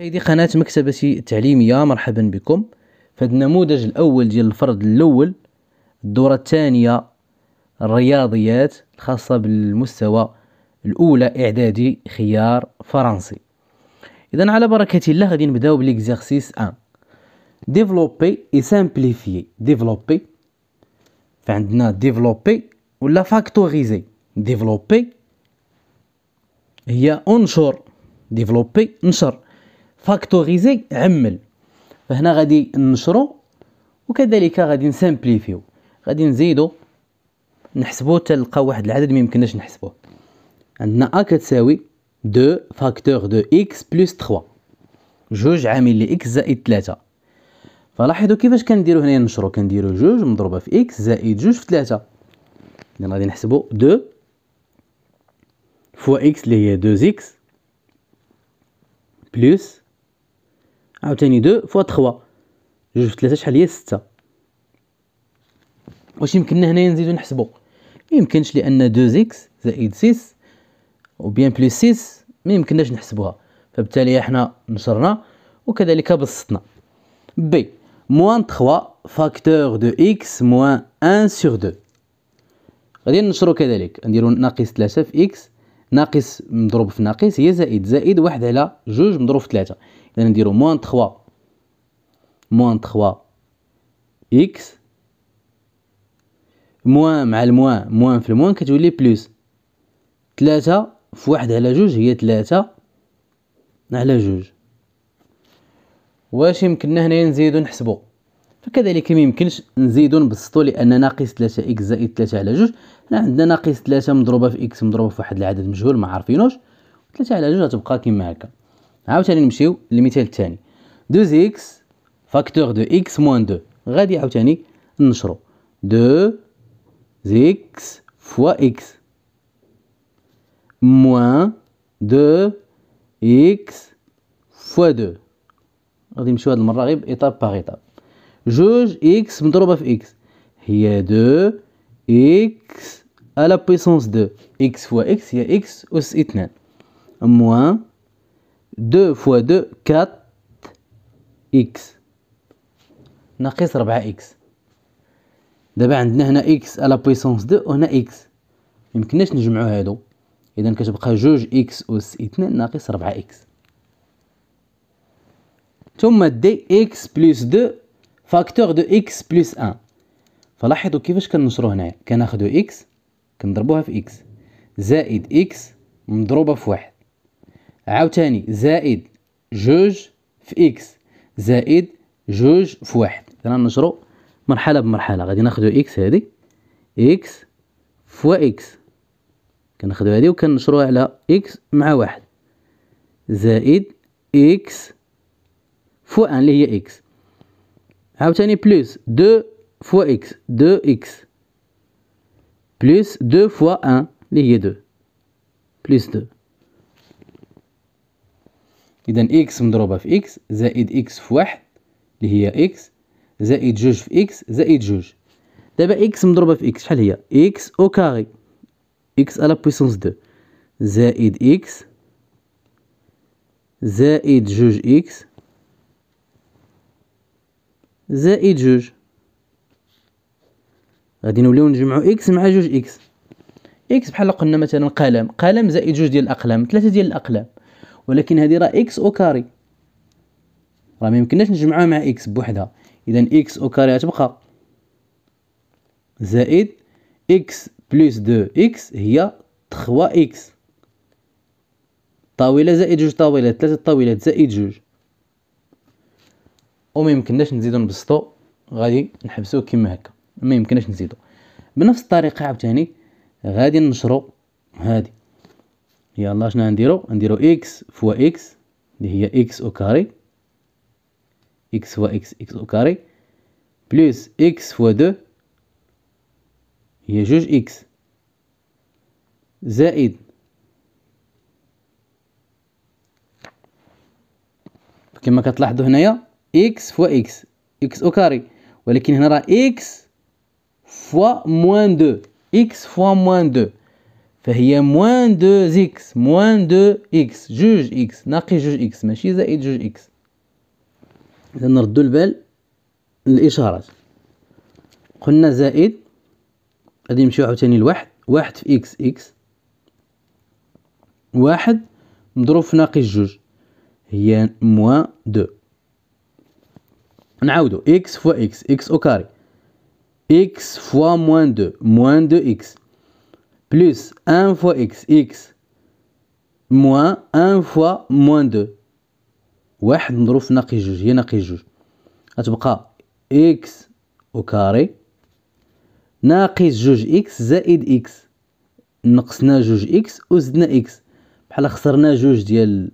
مشاهدي قناة مكتبتي التعليمية مرحبا بكم في النموذج الأول ديال الفرد الأول الدورة الثانية الرياضيات الخاصة بالمستوى الأولى إعدادي خيار فرنسي إذا على بركة الله غادي نبداو بليكزارسيس 1 ديفلوبي اي سامبليفي ديفلوبي فعندنا ديفلوبي ولا فاكتوريزي ديفلوبي هي انشر ديفلوبي نشر فاكتوريزي عمل فهنا غادي ننشرو وكذلك غادي نسامبليفيو غادي نزيدو نحسبو تلقى واحد العدد ما يمكنناش نحسبوه عندنا ا كتساوي دو فاكتور دو اكس بلس 3 جوج عامل لاكس زائد 3 فلاحظوا كيفاش كنديرو هنايا نشرو كنديرو جوج مضروبه في اكس زائد جوج في 3 اذا غادي نحسبو دو فوا اكس اللي هي 2 اكس بلس عاوتاني دو فوا تخوا جوج في ثلاثة شحال هي ستة واش يمكننا هنايا نزيدو نحسبو ميمكنش لان دوز اكس زائد سيس بيان بلوس سيس ميمكناش نحسبوها فبالتالي حنا نشرنا وكذلك بسطنا بي موان تخوا فاكتور دو اكس موان ان سيغ دو غادي نشرو كذلك نديرو ناقص ثلاثة في اكس ناقص مضروب في ناقص هي زائد زائد واحد على جوج مضروب في ثلاثة لان نديرو موان تخوا موان تخوا اكس موان مع الموان موان في الموان كتولي بلوس تلاتة في واحد على جوج هي تلاتة على جوج واش يمكننا هنايا نزيدو نحسبو فكذلك ما يمكنش نزيدو نبسطو لان ناقص 3 اكس زائد 3 على جوج هنا عندنا ناقص 3 مضروبه في اكس مضروبه في واحد العدد مجهول ما عارفينوش 3 على جوج غتبقى كما هكا عاوتاني نمشيو للمثال الثاني دو اكس فاكتور دو اكس موان دو غادي عاوتاني نشرو دو اكس فوا اكس موان دو اكس فوا دو غادي نمشيو هاد المرة غير ايطاب باغ ايطاب جوج اكس مضروبة في اكس هي دو اكس على بويسونس دو اكس فوا اكس هي اكس أس اتنان موان 2 فوا 2 4 اكس ناقص 4 اكس دابا عندنا هنا اكس على بويسونس 2 وهنا اكس يمكنناش نجمعو هادو اذا كتبقى جوج اكس اس 2 ناقص 4 اكس ثم دي اكس بلس 2 فاكتور دو اكس بلس 1 فلاحظوا كيفاش كنشرو هنايا كناخدو اكس كنضربوها في اكس زائد اكس مضروبه في واحد عاوتاني زائد جوج في اكس زائد جوج في واحد اذا نشرو مرحله بمرحله غادي ناخدو اكس هادي اكس فوا اكس كناخذ هادي وكنشروها على اكس مع واحد زائد اكس فوا ان اللي هي اكس عاوتاني بلس دو فوا اكس دو اكس بلس دو فوا ان اللي هي دو بلس دو إذا إكس مضروبة في إكس زائد إكس في واحد اللي هي إكس زائد جوج في إكس زائد جوج دابا إكس مضروبة في إكس شحال هي إكس أو كاري إكس على بويسونس دو زائد إكس زائد جوج إكس زائد جوج غادي نوليو نجمعو إكس مع جوج إكس إكس بحال قلنا مثلا قلم قلم زائد جوج ديال الأقلام ثلاثة ديال الأقلام ولكن هذه راه اكس او كاري راه ما يمكنناش نجمعها مع اكس بوحدها اذا اكس او كاري غتبقى زائد اكس بلس دو اكس هي 3 اكس طاوله زائد جوج طاولات ثلاثه طاولات زائد جوج وما يمكنناش نزيدو نبسطو غادي نحبسو كيما هكا ما يمكنناش نزيدو بنفس الطريقه عاوتاني غادي ننشرو هادي يلا شنا نديرو نديرو اكس فوا اكس اللي هي اكس او كاري اكس فوا اكس اكس او كاري بلس اكس فوا دو هي جوج اكس زائد كما كتلاحظوا هنايا اكس فوا اكس اكس او كاري ولكن هنا راه اكس فوا موان دو اكس فوا موان دو فهي موان دو زيكس موان دو اكس جوج اكس ناقص جوج اكس ماشي زائد جوج اكس اذا نردو البال للاشارات قلنا زائد غادي نمشيو عاوتاني لواحد واحد في اكس اكس واحد مضروب في ناقص جوج هي موان دو نعاودو اكس فوا اكس اكس او كاري اكس فوا موان دو موان دو اكس plus 1 fois x x moins 1 fois moins 2 واحد مضروب في ناقص جوج هي ناقص جوج غتبقى اكس او كاري ناقص جوج اكس زائد اكس نقصنا جوج اكس وزدنا اكس بحال خسرنا جوج ديال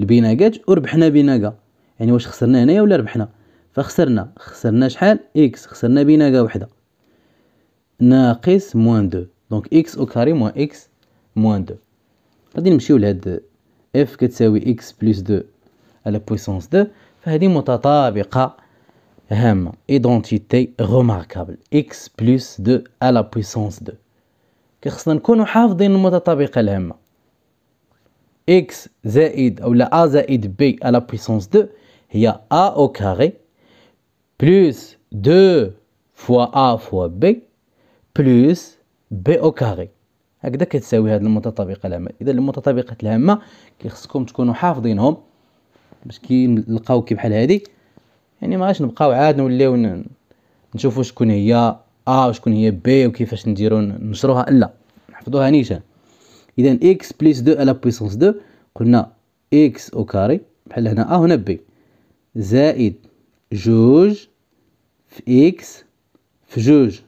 البناكات وربحنا بناكه يعني واش خسرنا هنايا ولا ربحنا فخسرنا خسرنا شحال اكس خسرنا بناكه وحده ناقص موان دو Donc, x au carré moins x moins 2. Addin, m'sieur, F que t'sais, x plus 2 à la puissance 2. C'est une Identité remarquable. x plus 2 à la puissance 2. Car ce nous qu'on a fait, m'ta x z a a a b à la puissance 2. Il y a a au carré plus 2 fois a fois b plus. بي او كاري هكذا كتساوي هذه المتطابقه الهامه اذا المتطابقات الهامه كيخصكم تكونوا حافظينهم باش كي نلقاو كي بحال هذه يعني ما غاش نبقاو عاد نوليو نشوفوا شكون هي ا وشكون هي بي وكيفاش نديرو نشروها لا نحفظوها نيشان اذا اكس بليس دو على بويسونس دو قلنا اكس او كاري بحال هنا ا هنا بي زائد جوج في اكس في جوج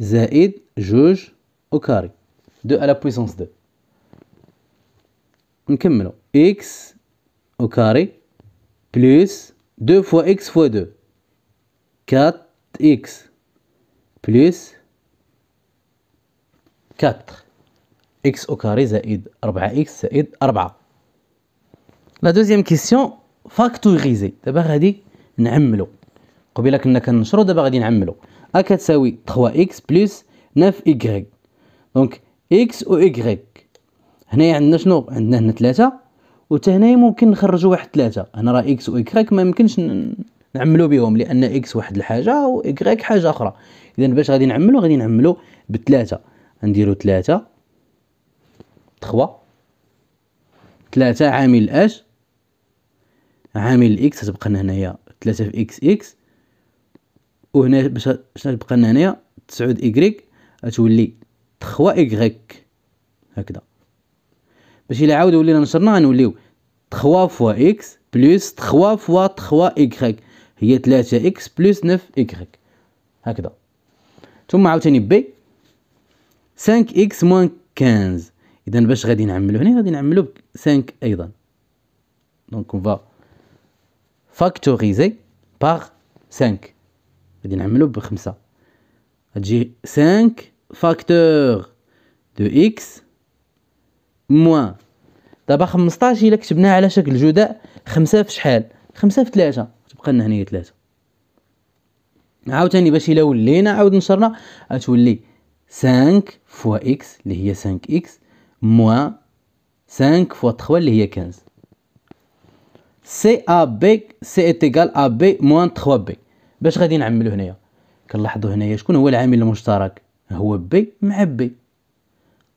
Zaïd, juge au carré. 2 à la puissance 2. x au carré plus 2 fois x fois 2. 4x plus 4. x au carré, Zaïd, 4x, La deuxième question, factorisez. Nous nous ا كتساوي 3x بلس 9y دونك x و y هنا عندنا شنو عندنا هنا 3 وتا هنا ممكن نخرجوا واحد 3 هنا راه x و y ما يمكنش نعملوا بهم لان x واحد الحاجه و y حاجه اخرى اذا باش غادي نعملوا غادي نعملوا ب 3 نديروا 3 3 3 عامل اش عامل اكس تبقى هنايا 3 في اكس اكس وهنا باش تبقى لنا هنايا تسعود ايكغيك غتولي تخوا ايكغيك هكذا باش إلا عاود ولينا نشرنا غنوليو تخوا فوا إكس بلوس تخوا فوا تخوا ايكغيك هي تلاتة إكس بلوس نف ايكغيك هكذا ثم عاوتاني بي سانك إكس موان كانز إذا باش غادي نعملو هنا غادي نعملو 5 أيضا دونك اون فا فاكتوريزي باغ 5 غادي نعملو بخمسة غتجي سانك فاكتور دو إكس موان دابا خمسطاش إلا كتبناها على شكل جداء خمسة في شحال خمسة في تلاتة تبقى لنا هنايا تلاتة عاوتاني باش إلا ولينا عاود نشرنا غتولي سانك فوا إكس اللي هي سانك إكس موان سانك فوا تخوا اللي هي كانز سي أ بي سي إتيكال أ بي موان تخوا بي باش غادي نعملو هنايا كنلاحظو هنايا شكون هو العامل المشترك هو بي مع بي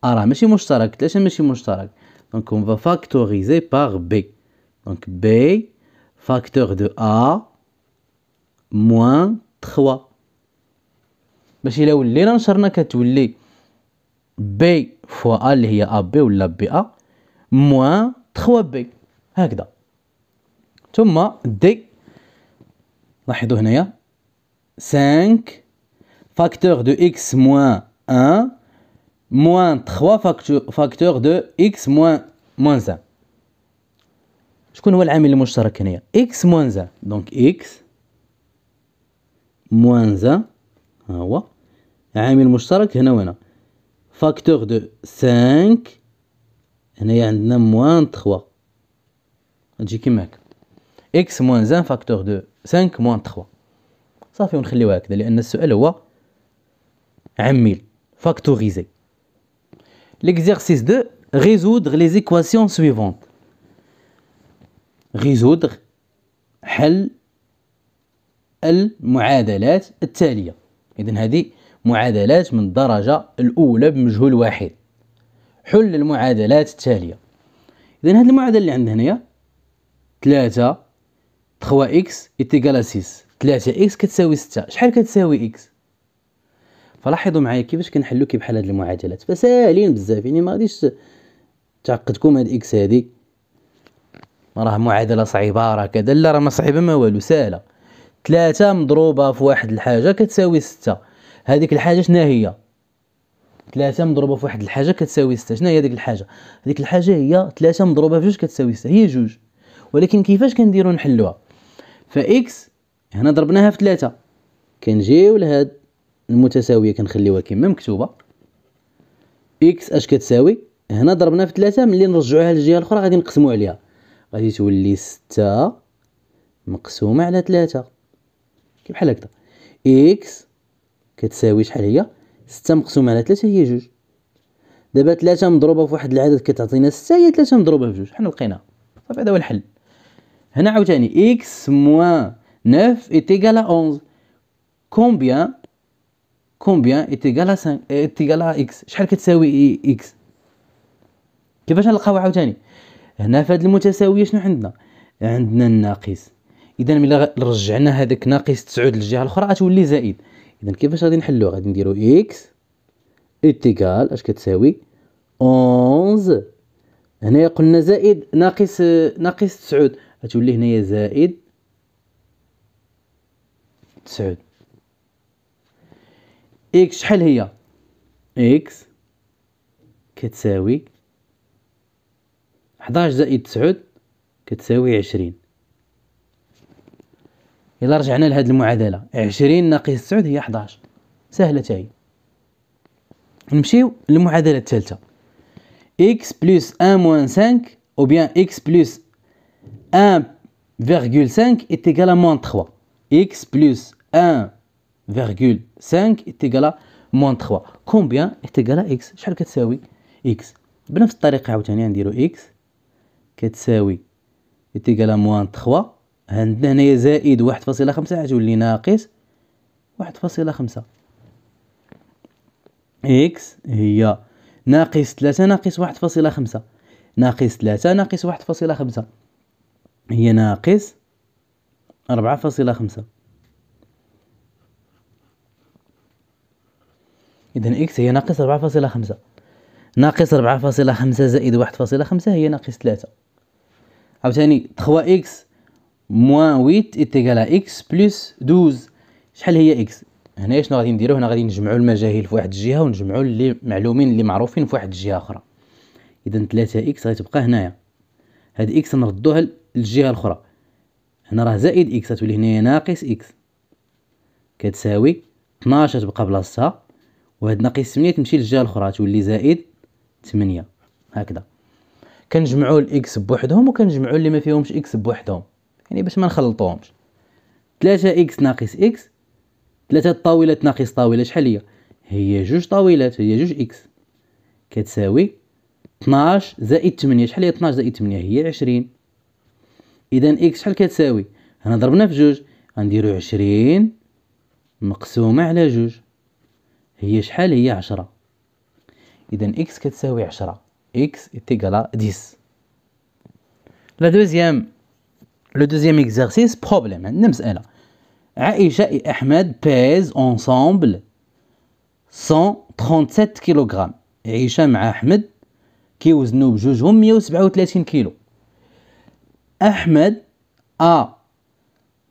راه ماشي مشترك علاش ماشي مشترك دونك اون فا فاكتوريزي باغ بي دونك بي فاكتور دو ا موان 3 باش الا ولينا نشرنا كتولي بي فوا ا اللي هي ا بي ولا بي ا موان 3 بي هكذا ثم دي لاحظوا هنايا 5 فاكتور دو اكس موان 1 موان 3 فاكتور دو اكس موان موان زان شكون هو العامل المشترك هنايا اكس موان زان دونك اكس موان زان ها هو عامل مشترك هنا وهنا فاكتور دو 5 هنايا عندنا موان 3 تجي كيما هكا اكس موان زان فاكتور دو 5 موان 3 صافي ونخليوها هكذا لان السؤال هو عميل فاكتوريزي ليكزيرسيس دو ريزودغ لي زيكواسيون سويفونت ريزودغ حل المعادلات التاليه اذا هذه معادلات من الدرجه الاولى بمجهول واحد حل المعادلات التاليه اذا هذه المعادله اللي عندنا هنايا 3 3 اكس اتيكال 6 3 اكس كتساوي 6 شحال كتساوي اكس فلاحظوا معايا كيفاش كنحلو كي بحال هاد المعادلات فساهلين بزاف يعني ما غاديش تعقدكم هاد اكس هادي راه معادله صعيبه راه كذا لا راه ما صعيبه ما والو ساهله 3 مضروبه في واحد الحاجه كتساوي 6 هذيك الحاجه شنو هي 3 مضروبه في واحد الحاجه كتساوي 6 شنو هي هذيك الحاجه هذيك الحاجه هي 3 مضروبه في جوج كتساوي 6 هي جوج ولكن كيفاش كنديروا نحلوها فاكس هنا ضربناها في ثلاثة كنجيو لهاد المتساوية كنخليوها كما مكتوبة اكس اش كتساوي هنا ضربنا في ثلاثة ملي نرجعوها للجهة الأخرى غادي نقسمو عليها غادي تولي ستة مقسومة على ثلاثة كيف بحال هكدا اكس كتساوي شحال هي ستة مقسومة على ثلاثة هي جوج دابا ثلاثة مضروبة في واحد العدد كتعطينا ستة هي ثلاثة مضروبة في جوج حنا لقيناها صافي طيب، هذا هو الحل هنا عاوتاني اكس موان 9 ايتيغال égal 11 كومبيان كومبيان ايتيغال égal 5 ايتيغال égal à شحال كتساوي اكس كيفاش نلقاو عاوتاني هنا في هذه المتساويه شنو عندنا عندنا الناقص اذا ملي رجعنا هذاك ناقص 9 للجهه الاخرى غتولي زائد اذا كيفاش غادي نحلو غادي نديرو اكس ايتيغال اش كتساوي 11 هنا قلنا زائد ناقص ناقص 9 غتولي هنايا زائد تسعود اكس شحال هي اكس كتساوي 11 زائد تسعود كتساوي عشرين الا رجعنا لهاد المعادله 20 ناقص 9 هي 11 سهله تاهي نمشيو للمعادله الثالثه x بلس 1 موان 5 او بيان x بلس 1,5 est égal à moins 3. x plus 1,5 est égal à moins 3. Combien est égal à x شحال كتساوي x بنفس الطريقة عاوتاني غنديرو x كتساوي est égal à moins 3 عندنا هنايا زائد 1.5 غتولي ناقص 1.5 اكس هي ناقص 3 ناقص 1.5 ناقص 3 ناقص 1.5 هي ناقص أربعة فاصلة خمسة إذا إكس هي ناقص أربعة فاصلة خمسة ناقص أربعة فاصلة خمسة زائد واحد فاصلة خمسة هي ناقص ثلاثة عاوتاني تخوا إكس موان ويت إتيكالا إكس بلوس دوز شحال هي إكس هنا شنو غادي نديرو هنا غادي نجمعو المجاهيل في واحد الجهة ونجمعو اللي معلومين اللي معروفين في واحد الجهة أخرى إذا تلاتة إكس غتبقى هنايا هاد إكس نردوها الجهه الاخرى هنا راه زائد اكس تولي هنايا ناقص اكس كتساوي 12 تبقى بلاصتها وهاد ناقص 8 تمشي للجهه الاخرى تولي زائد 8 هكذا كنجمعوا الاكس بوحدهم وكنجمعوا اللي ما فيهمش اكس بوحدهم يعني باش ما نخلطوهمش 3 اكس ناقص اكس 3 طاولات ناقص طاوله شحال هي هي جوج طاولات هي جوج اكس كتساوي 12 زائد 8 شحال هي 12 زائد 8 هي 20 اذا اكس شحال كتساوي هنا ضربنا في جوج غنديرو عشرين مقسومه على جوج هي شحال هي عشرة اذا اكس كتساوي عشرة اكس اتيكالا ديس لا دوزيام لو دوزيام اكزارسيس بروبليم عندنا مساله عائشه و احمد بيز اونسومبل 137 كيلوغرام عائشه مع احمد كيوزنوا بجوجهم 137 كيلو Ahmed a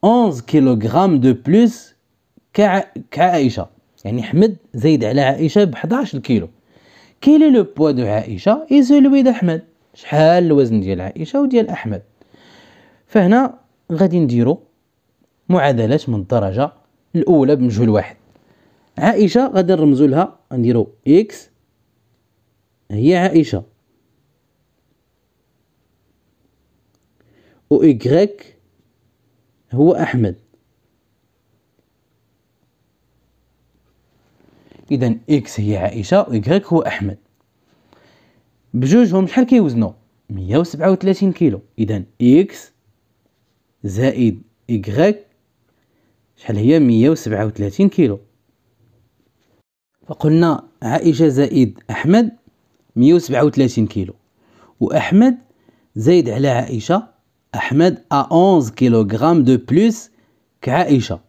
11 كيلوغرام دو بلوس كع... كعائشة يعني أحمد زايد على عائشة ب 11 كيلو كيلو لو بوا دو عائشة اي سولوي أحمد شحال الوزن ديال عائشة وديال أحمد فهنا غادي نديرو معادلة من الدرجة الأولى بمجهول واحد عائشة غادي نرمزو لها نديرو إكس هي عائشة و إيكغيك هو أحمد إذا إكس هي عائشة و إيكغيك هو أحمد بجوجهم شحال كيوزنو مية وسبعة وثلاثين كيلو إذا إكس زائد إيكغيك شحال هي مية وثلاثين كيلو فقلنا عائشة زائد أحمد مية وثلاثين كيلو وأحمد زايد على عائشة أحمد ا 11 كيلوغرام دو بلوس كعائشة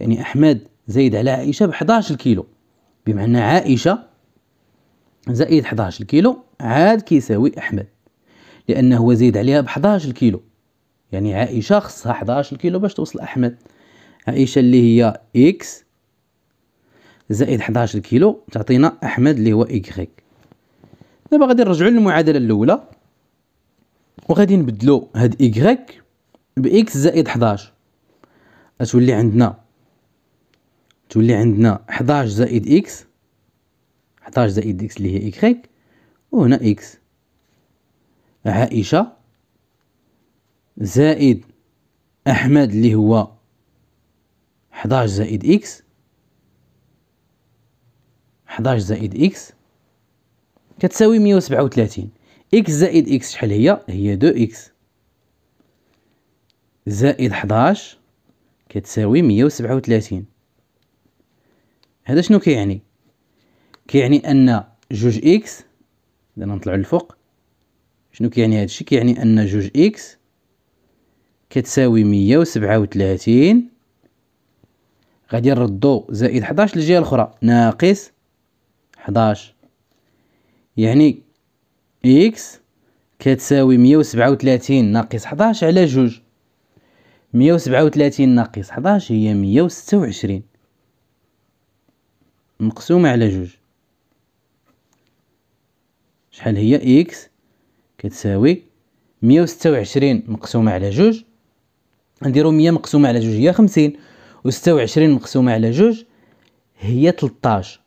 يعني أحمد زايد على عائشة ب 11 كيلو بمعنى عائشة زائد 11 كيلو عاد كيساوي أحمد لأنه هو زايد عليها ب 11 كيلو يعني عائشة خصها 11 كيلو باش توصل أحمد عائشة اللي هي إكس زائد 11 كيلو تعطينا أحمد اللي هو إيكغيك دابا غادي نرجعو للمعادلة الأولى وغادي نبدلو هاد إيكغيك بإكس زائد حداش أتولي عندنا تولي عندنا حداش زائد إكس حداش زائد إكس اللي هي إيكغيك وهنا إكس عائشة زائد أحمد اللي هو حداش زائد إكس حداش زائد إكس كتساوي مية وسبعة وثلاثين إكس زائد إكس شحال هي هي دو إكس زائد حداش كتساوي مية وسبعة وثلاثين هذا شنو كيعني كيعني أن جوج إكس إذا نطلعو للفوق شنو كيعني هادشي كيعني أن جوج إكس كتساوي مية وسبعة وثلاثين غادي نردو زائد حداش للجهة الأخرى ناقص حداش يعني إكس كتساوي مية وسبعة وثلاثين ناقص حداش على جوج مية وسبعة وثلاثين ناقص حداش هي مية وستة وعشرين مقسومة على جوج شحال هي إكس كتساوي مية وستة وعشرين مقسومة على جوج نديرو مية مقسومة على جوج هي خمسين وستة وعشرين مقسومة على جوج هي تلطاش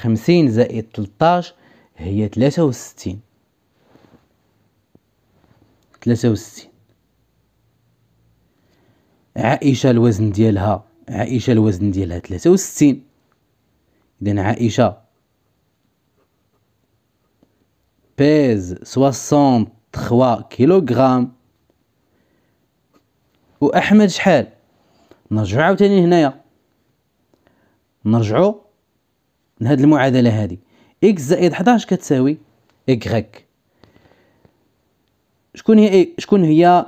خمسين زائد تلطاش هي تلاتة وستين 63 عائشة الوزن ديالها عائشة الوزن ديالها 63 إذا عائشة بيز 63 كيلوغرام وأحمد شحال نرجعو عاوتاني هنايا نرجعو لهاد المعادلة هادي إكس زائد 11 كتساوي إكغيك شكون هي إيه؟ شكون هي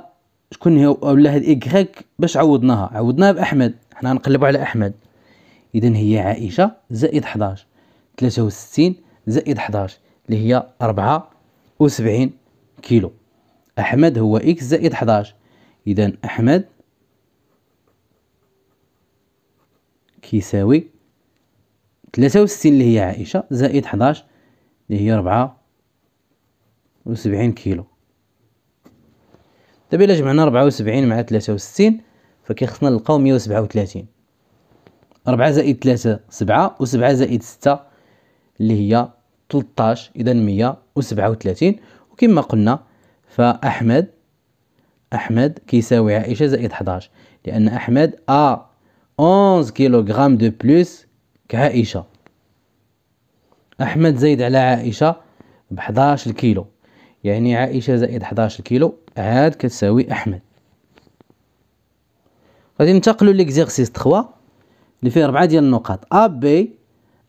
شكون هي ولا هاد إكغيك إيه باش عوضناها عوضناها بأحمد حنا غنقلبو على أحمد إذا هي عائشة زائد 11 63 زائد 11 اللي هي 74 كيلو أحمد هو إكس زائد 11 إذا أحمد كيساوي 63 اللي هي عائشة زائد 11 اللي هي 74 كيلو دابا الا جمعنا 74 مع 63 فكيخصنا نلقاو 137 4 زائد 3 7 و7 زائد 6 اللي هي 13 اذا 137 وكما قلنا فاحمد احمد كيساوي عائشه زائد 11 لان احمد ا 11 كيلوغرام دو بلوس كعائشه احمد زايد على عائشه ب 11 كيلو يعني عائشة زائد 11 كيلو عاد كتساوي أحمد غادي ننتقلوا ليكزيرسيس 3 اللي فيه ربعة ديال النقاط أ بي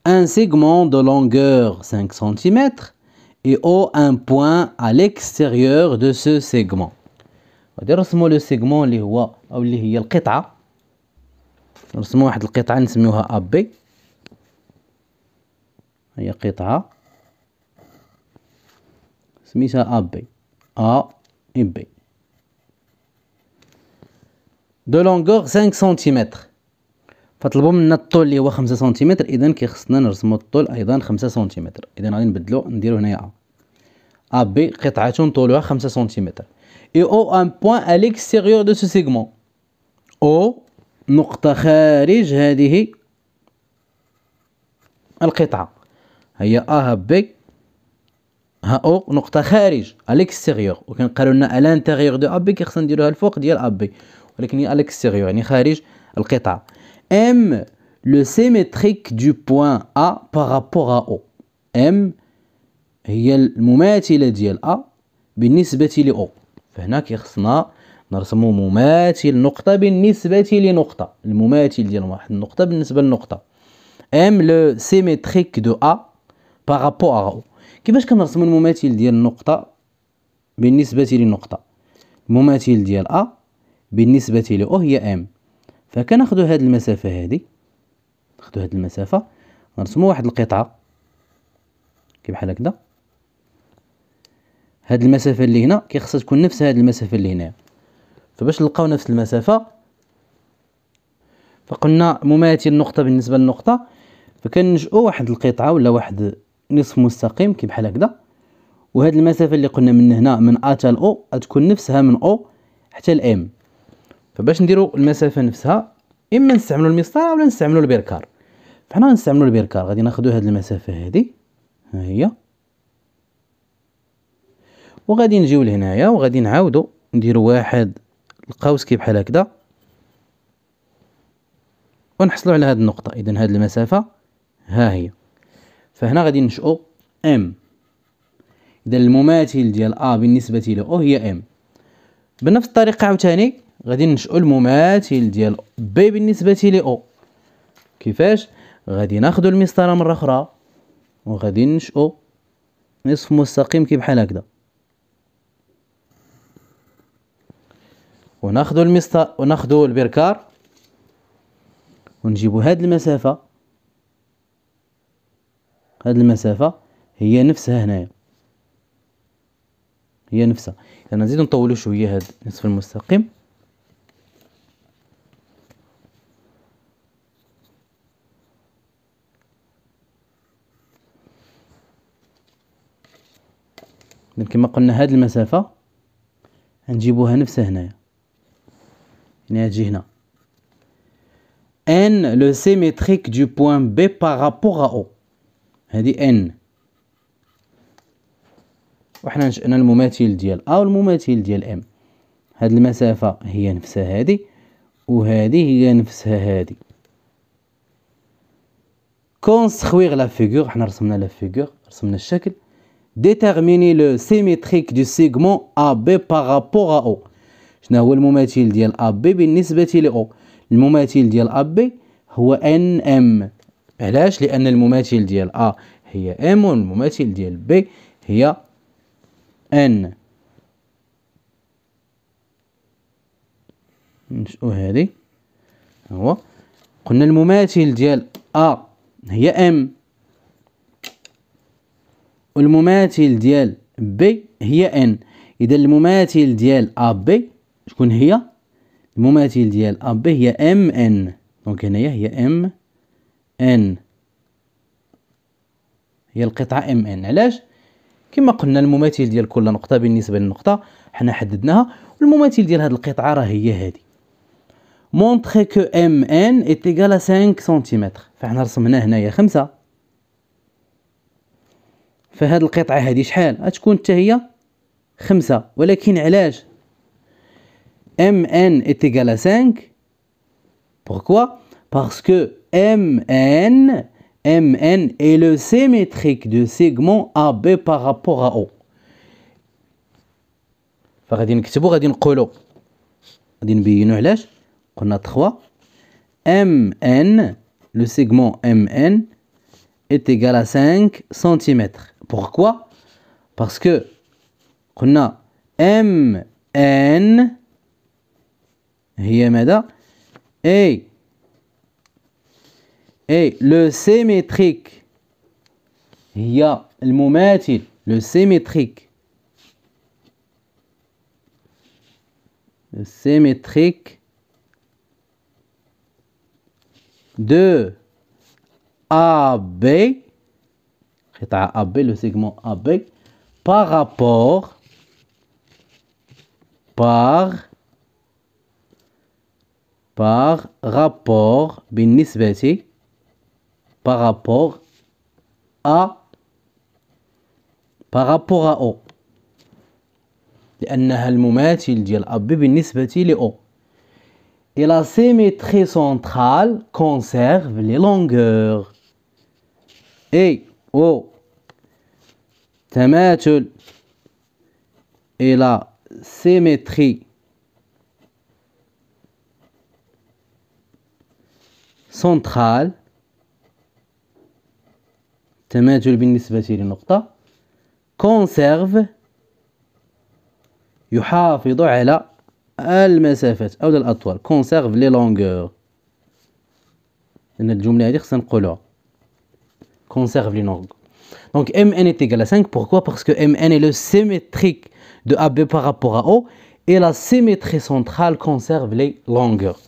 ان سيغمون دو لونغور 5 سنتيمتر اي او ان بوان ا l'extérieur دو سو segment. غادي نرسمو لو سيغمون اللي هو او اللي هي القطعه نرسمو واحد القطعه نسميوها ا بي هي قطعه سميتها ابي ا ام بي دو لونغور 5 سنتيمتر فطلبوا منا الطول اللي هو 5 سنتيمتر اذا كيخصنا نرسموا الطول ايضا 5 سنتيمتر اذا غادي نبدلو نديرو هنايا ا بي قطعه طولها 5 سنتيمتر اي او ان بوين ا ليكستيريور دو سو سيغمون او نقطه خارج هذه القطعه هي ا بي ها او نقطه خارج اليكستيريور وكنقالوا لنا الانتيريور دو ابي كيخصنا نديروها الفوق ديال ابي ولكن هي اليكستيريور يعني خارج القطعه ام لو سيمتريك دو بوان ا بارابور ا او ام هي المماثله ديال ا بالنسبه ل او فهنا كيخصنا نرسمو مماثل نقطه بالنسبه لنقطه المماثل ديال واحد النقطه بالنسبه لنقطه ام لو سيمتريك دو ا بارابور ا او كيفاش كنرسم المماثل ديال النقطه بالنسبه للنقطه المماثل ديال ا بالنسبه ل او هي ام فكناخدو هاد المسافه هادي ناخدو هاد المسافه نرسمو واحد القطعه كي بحال هكدا هاد المسافه اللي هنا كيخصها تكون نفس هاد المسافه اللي هنا فباش نلقاو نفس المسافه فقلنا مماثل نقطه بالنسبه للنقطه فكننشئوا واحد القطعه ولا واحد نصف مستقيم كي بحال هكذا وهاد المسافه اللي قلنا من هنا من ا حتى او غتكون نفسها من او حتى ام فباش نديرو المسافه نفسها اما نستعملو المسطره ولا نستعملو البركار فحنا غنستعملو البركار غادي ناخدو هاد المسافه هادي ها هي وغادي نجيو لهنايا وغادي نعاودو نديرو واحد القوس كي بحال هكذا ونحصلوا على هاد النقطه اذا هاد المسافه ها هي فهنا غادي نشأو ام اذا المماثل ديال ا بالنسبه ل او هي ام بنفس الطريقه عاوتاني غادي نشأو المماثل ديال بي بالنسبه ل او كيفاش غادي ناخذ المسطره مره اخرى وغادي نشأو نصف مستقيم كي بحال هكذا وناخذ المسطر وناخذ البركار ونجيبو هاد المسافه هاد المسافه هي نفسها هنايا هي نفسها يعني نزيد نطولو شويه هاد النصف المستقيم إذن كما قلنا هاد المسافه نجيبوها نفسها هنايا هنا تجي هنا n le symétrique du point B par rapport à O هذه ان وحنا نشأنا المماثل ديال ا والمماثل ديال ام هاد المسافة هي نفسها هذه وهذه هي نفسها هذه كونستخويغ لا فيغور حنا رسمنا لا فيغور رسمنا الشكل ديتيرميني لو سيميتريك دو سيغمون ا بي بارابور ا او شنو هو المماثل ديال ا بي بالنسبة ل او المماثل ديال ا بي هو ان ام علاش لان المماثل ديال ا هي ام والمماثل ديال بي هي ان نشئو هذه هو قلنا المماثل ديال ا هي ام والمماثل ديال بي هي ان اذا المماثل ديال ا بي شكون هي المماثل ديال ا بي هي ام ان دونك هنايا هي ام ان هي القطعه ام ان علاش كما قلنا المماثل ديال كل نقطه بالنسبه للنقطه حنا حددناها والمماثل ديال هذه القطعه راه هي هذه مونطري كو ام ان ايت ايغال 5 سنتيمتر فاحنا رسمنا هنايا 5 فهاد القطعه هذه شحال غتكون حتى هي 5 ولكن علاش ام ان ايت ايغال 5 بوركوا باسكو MN, MN est le symétrique du segment AB par rapport à O. فغادي نكتبو غادي نقولو غادي نبينو علاش قلنا 3 MN le segment MN est égal à 5 cm pourquoi parce que a MN هي ماذا A et le symétrique, il y a le il, le symétrique. Le symétrique de AB, AB, le segment AB, par rapport, par, par rapport, بالنسبة par rapport à par rapport à O بالنسبة à O et la symétrie centrale conserve les longueurs et O تماثل et la symétrie centrale Conserve بالنسبة longueurs conserve يحافظ Donc Mn est égal à 5. Pourquoi Parce que Mn est le symétrique de AB par rapport à O et la symétrie centrale conserve les longueurs.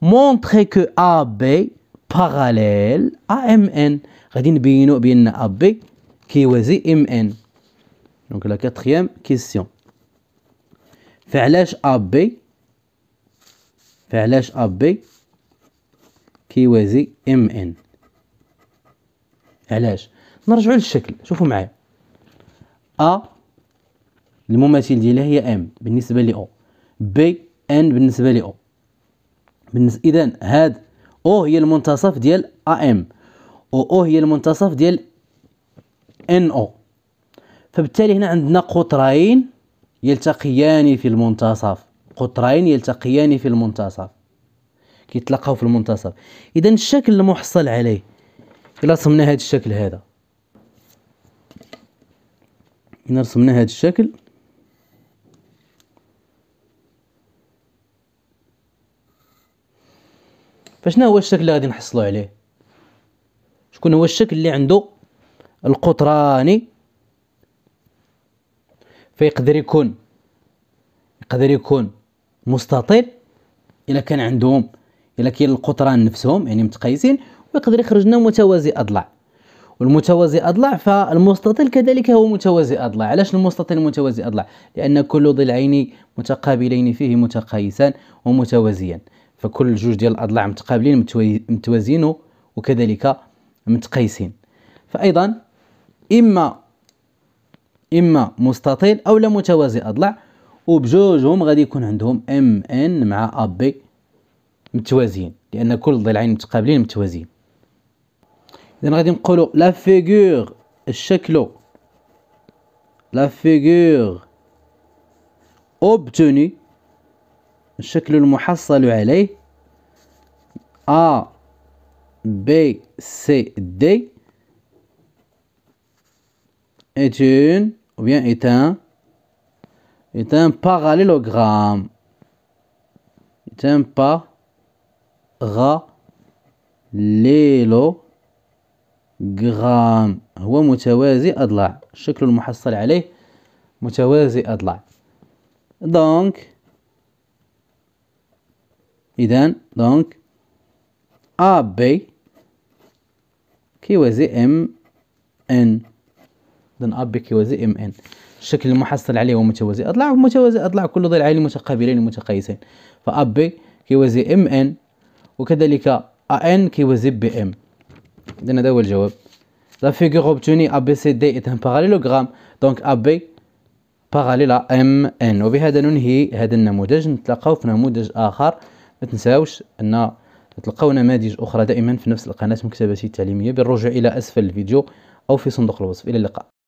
Montrez que AB parallèle à Mn. غادي نبينو بان ا بي كيوازي ام ان دونك لا كاتريام كيسيون فعلاش ا بي فعلاش ا بي كيوازي ام ان علاش نرجعو للشكل شوفوا معايا ا المماثل ديالها هي ام بالنسبه لي او بي ان بالنسبه لي او اذا هاد او هي المنتصف ديال ا ام و او هي المنتصف ديال ان او فبالتالي هنا عندنا قطرين يلتقيان في المنتصف قطرين يلتقيان في المنتصف كيتلاقاو في المنتصف اذا الشكل المحصل عليه الا رسمنا هذا الشكل هذا الا رسمنا هذا الشكل فشنو هو الشكل اللي غادي نحصلوا عليه شكون هو الشكل اللي عنده القطراني فيقدر يكون يقدر يكون مستطيل الا كان عندهم الا كاين القطران نفسهم يعني متقيسين ويقدر يخرج لنا متوازي اضلاع والمتوازي اضلاع فالمستطيل كذلك هو متوازي اضلاع علاش المستطيل متوازي اضلاع لان كل ضلعين متقابلين فيه متقايسان ومتوازيان فكل جوج ديال الاضلاع متقابلين متوازيين وكذلك متقيسين فايضا اما اما مستطيل او لا متوازي اضلاع وبجوجهم غادي يكون عندهم ام ان مع ا بي متوازيين لان كل ضلعين متقابلين متوازيين اذا غادي نقولوا لا فيغور الشكل لا فيغور اوبتوني الشكل المحصل عليه ا B, C, D est une, ou bien est un, est un parallélogramme. Est un parallélogramme. هو متوازي أضلاع. الشكل المحصل عليه متوازي أضلاع. Donc, إذن, donc, AB كيوازي ام ان اذا ابي كيوازي ام ان الشكل المحصل عليه هو متوازي اضلاع متوازي اضلاع كل ضلعين متقابلين متقايسين فابي كيوازي ام ان وكذلك ان كيوازي بي ام اذا هذا هو الجواب لا فيغور اوبتوني ا بي سي دي ايت ان باراليلوغرام دونك ابي باراليل ام ان وبهذا ننهي هذا النموذج نتلاقاو في نموذج اخر ما تنساوش ان تلقاو نماذج أخرى دائما في نفس القناة مكتبتي التعليمية بالرجوع إلى أسفل الفيديو أو في صندوق الوصف إلى اللقاء